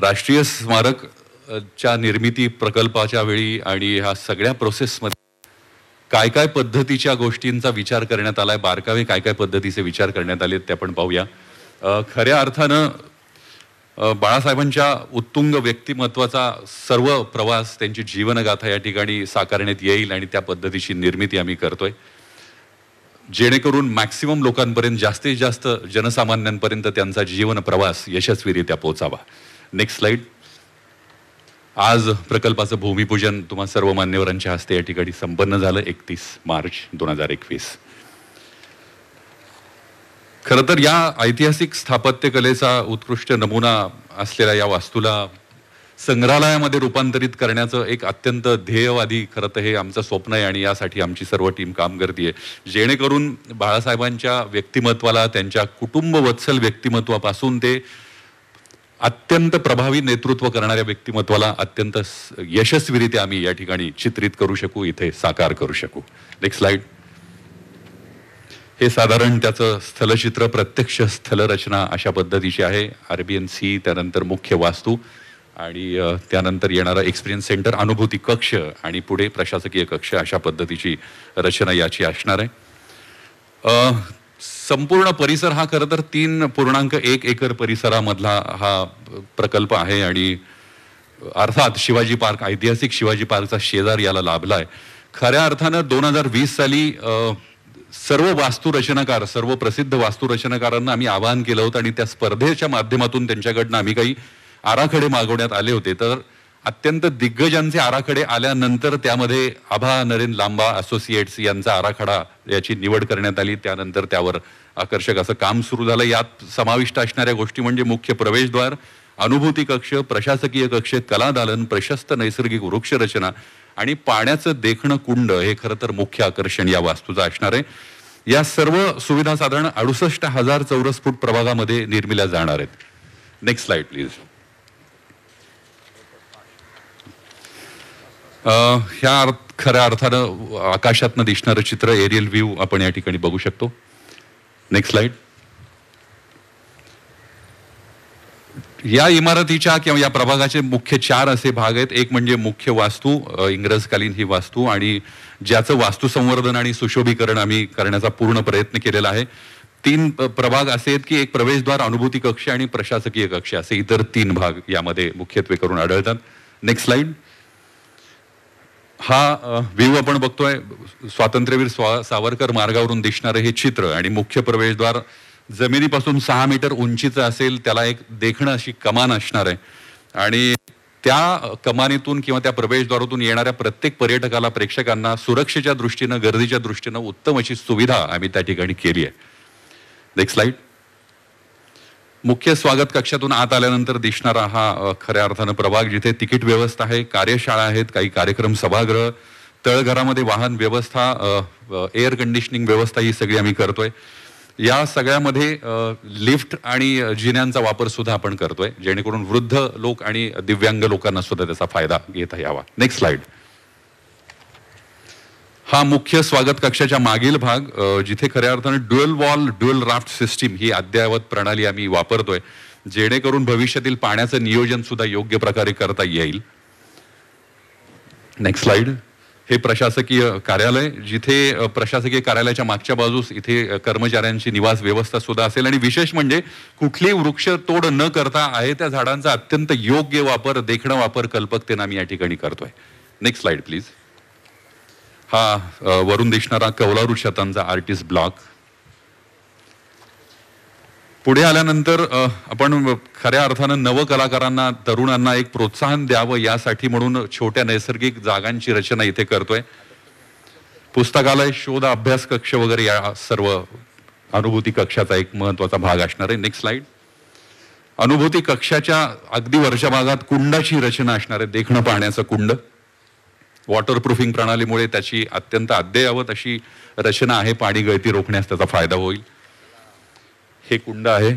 राष्ट्रीय स्मारक च्या निर्मिती प्रकल्पाच्या वेळी आणि ह्या सगळ्या प्रोसेसमध्ये काय काय पद्धतीच्या गोष्टींचा विचार करण्यात आलाय बारकावे काय काय पद्धतीचे विचार करण्यात आले ते आपण पाहूया खऱ्या अर्थानं बाळासाहेबांच्या उत्तुंग व्यक्तिमत्वाचा सर्व प्रवास त्यांची जीवनगाथा या ठिकाणी साकारण्यात येईल आणि त्या पद्धतीची निर्मिती आम्ही करतोय जेणेकरून मॅक्सिमम लोकांपर्यंत जास्तीत जास्त जनसामान्यांपर्यंत त्यांचा जीवन प्रवास यशस्वीरित्या पोचावा नेक्स्ट स्लाइड आज प्रकल्पाचं भूमिपूजन तुम्हा सर्व मान्यवरांच्या हस्ते या ठिकाणी संपन्न झालं एकतीस मार्च दोन हजार एकवीस खरं तर या ऐतिहासिक स्थापत्यकलेचा उत्कृष्ट नमुना असलेल्या या वास्तूला संग्रहालयामध्ये रूपांतरित करण्याचं एक अत्यंत ध्येयवादी खरं तर हे आमचं स्वप्न आहे आणि यासाठी आमची सर्व टीम काम करते जेणेकरून बाळासाहेबांच्या व्यक्तिमत्वाला त्यांच्या कुटुंबवत्सल व्यक्तिमत्वापासून ते अत्यंत प्रभावी नेतृत्व करणाऱ्या व्यक्तिमत्वाला अत्यंत यशस्वीरित्या आम्ही या ठिकाणी चित्रित करू शकू इथे साकार करू शकू नेक्स्ट स्लाइड हे साधारण त्याचं स्थलचित्र प्रत्यक्ष स्थलरचना अशा पद्धतीची आहे आर बी एन सी त्यानंतर मुख्य वास्तू आणि त्यानंतर येणारा एक्सपिरियन्स सेंटर अनुभूती कक्ष आणि पुढे प्रशासकीय कक्ष अशा पद्धतीची रचना याची असणार आहे संपूर्ण परिसर हा खरं तर तीन पूर्णांक एक एकर परिसरामधला हा प्रकल्प आहे आणि अर्थात शिवाजी पार्क ऐतिहासिक शिवाजी पार्कचा शेजार याला लाभला आहे खऱ्या अर्थानं दोन हजार वीस साली सर्व वास्तुरचनाकार सर्व प्रसिद्ध वास्तुरचनाकारांना आम्ही आवाहन केलं होतं आणि त्या स्पर्धेच्या माध्यमातून त्यांच्याकडनं आम्ही काही आराखडे मागवण्यात आले होते तर अत्यंत दिग्गजांचे आराखडे आल्यानंतर त्यामध्ये आभा नरेंद्र लांबा असोसिएट्स यांचा आराखडा याची निवड करण्यात आली त्यानंतर त्यावर आकर्षक असं काम सुरू झालं यात समाविष्ट असणाऱ्या गोष्टी म्हणजे मुख्य प्रवेशद्वार अनुभूती कक्ष प्रशासकीय कक्ष कलादालन प्रशस्त नैसर्गिक वृक्षरचना आणि पाण्याचं देखणं कुंड हे खरं तर मुख्य आकर्षण या वास्तूचं असणार आहे या सर्व सुविधा साधारण अडुसष्ट हजार चौरस फूट प्रभागामध्ये निर्मिल्या जाणार आहेत नेक्स्ट स्लाइड प्लीज ह्या अर्थ खऱ्या अर्थानं आकाशातनं दिसणारं चित्र एरियल व्ह्यू आपण या ठिकाणी बघू शकतो नेक्स्ट स्लाइड या इमारतीच्या किंवा या प्रभागाचे मुख्य चार असे भाग आहेत एक म्हणजे मुख्य वास्तू इंग्रजकालीन ही वास्तू आणि ज्याचं वास्तुसंवर्धन संवर्धन आणि सुशोभीकरण आम्ही करण्याचा पूर्ण प्रयत्न केलेला आहे तीन प्रभाग असे आहेत की एक प्रवेशद्वार अनुभूती कक्ष आणि प्रशासकीय कक्ष असे इतर तीन भाग यामध्ये मुख्यत्वे करून आढळतात नेक्स्ट स्लाइड हा व्ह्यू आपण बघतोय स्वातंत्र्यवीर स्वा सावरकर मार्गावरून दिसणारं हे चित्र आणि मुख्य प्रवेशद्वार जमिनीपासून सहा मीटर उंचीचं असेल त्याला एक देखणं अशी कमान असणार आहे आणि त्या कमानीतून किंवा त्या प्रवेशद्वारातून येणाऱ्या प्रत्येक पर्यटकाला प्रेक्षकांना सुरक्षेच्या दृष्टीनं गर्दीच्या दृष्टीनं उत्तम अशी सुविधा आम्ही त्या ठिकाणी केली आहे नेक्स्ट स्लाईड मुख्य स्वागत कक्षातून आत आल्यानंतर दिसणारा हा खऱ्या अर्थानं प्रभाग जिथे तिकीट व्यवस्था आहे कार्यशाळा आहेत काही कार्यक्रम सभागृह तळघरामध्ये वाहन व्यवस्था एअर कंडिशनिंग व्यवस्था ही सगळी आम्ही करतोय या सगळ्यामध्ये लिफ्ट आणि जिन्यांचा वापर सुद्धा आपण करतोय जेणेकरून वृद्ध लोक आणि दिव्यांग लोकांना सुद्धा त्याचा फायदा घेता यावा नेक्स्ट स्लाइड हा मुख्य स्वागत कक्षाच्या मागील भाग जिथे खऱ्या अर्थानं dual wall dual raft system ही अद्ययावत प्रणाली आम्ही वापरतोय जेणेकरून भविष्यातील पाण्याचं नियोजन सुद्धा योग्य प्रकारे करता येईल नेक्स्ट स्लाइड हे प्रशासकीय कार्यालय जिथे प्रशासकीय कार्यालयाच्या मागच्या बाजूस इथे कर्मचाऱ्यांची निवास व्यवस्था सुद्धा असेल आणि विशेष म्हणजे कुठली वृक्ष तोड न करता आहे त्या झाडांचा अत्यंत योग्य वापर देखणं वापर कल्पकतेनं आम्ही या ठिकाणी करतोय नेक्स्ट स्लाइड प्लीज हा वरून दिसणारा कवलारू शतांचा आर्टिस्ट ब्लॉक पुढे आल्यानंतर आपण खऱ्या अर्थानं नवकलाकारांना तरुणांना एक प्रोत्साहन द्यावं यासाठी म्हणून छोट्या नैसर्गिक जागांची रचना इथे करतोय पुस्तकालय शोध अभ्यास कक्ष वगैरे या सर्व अनुभूती कक्षाचा एक महत्वाचा भाग असणार आहे नेक्स्ट स्लाइड अनुभूती कक्षाच्या अगदी वरच्या भागात कुंडाची रचना असणार आहे देखणं पाहण्याचं कुंड वॉटर प्रणालीमुळे त्याची अत्यंत अद्ययावत अशी रचना आहे पाणी गळती रोखण्यास त्याचा फायदा होईल हे कुंड आहे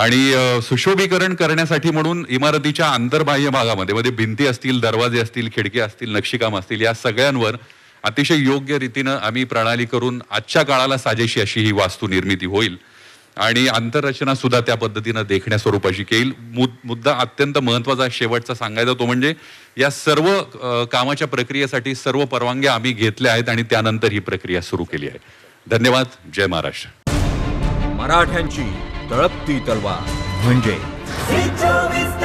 आणि सुशोभीकरण करण्यासाठी म्हणून इमारतीच्या आंतरबाह्य भागामध्ये म्हणजे भिंती असतील दरवाजे असतील खिडक्या असतील नक्षीकाम असतील या सगळ्यांवर अतिशय योग्य रीतीनं आम्ही प्रणाली करून आजच्या काळाला साजेशी अशी ही वास्तू निर्मिती होईल आणि आंतररचना सुद्धा त्या पद्धतीनं देखण्या स्वरूपाची केली मुद्दा अत्यंत महत्वाचा शेवटचा सांगायचा तो म्हणजे या सर्व कामाच्या प्रक्रियेसाठी सर्व परवानग्या आम्ही घेतल्या आहेत आणि त्यानंतर ही प्रक्रिया सुरू केली आहे धन्यवाद जय महाराष्ट्र मराठ्यांची तळपती तलवार म्हणजे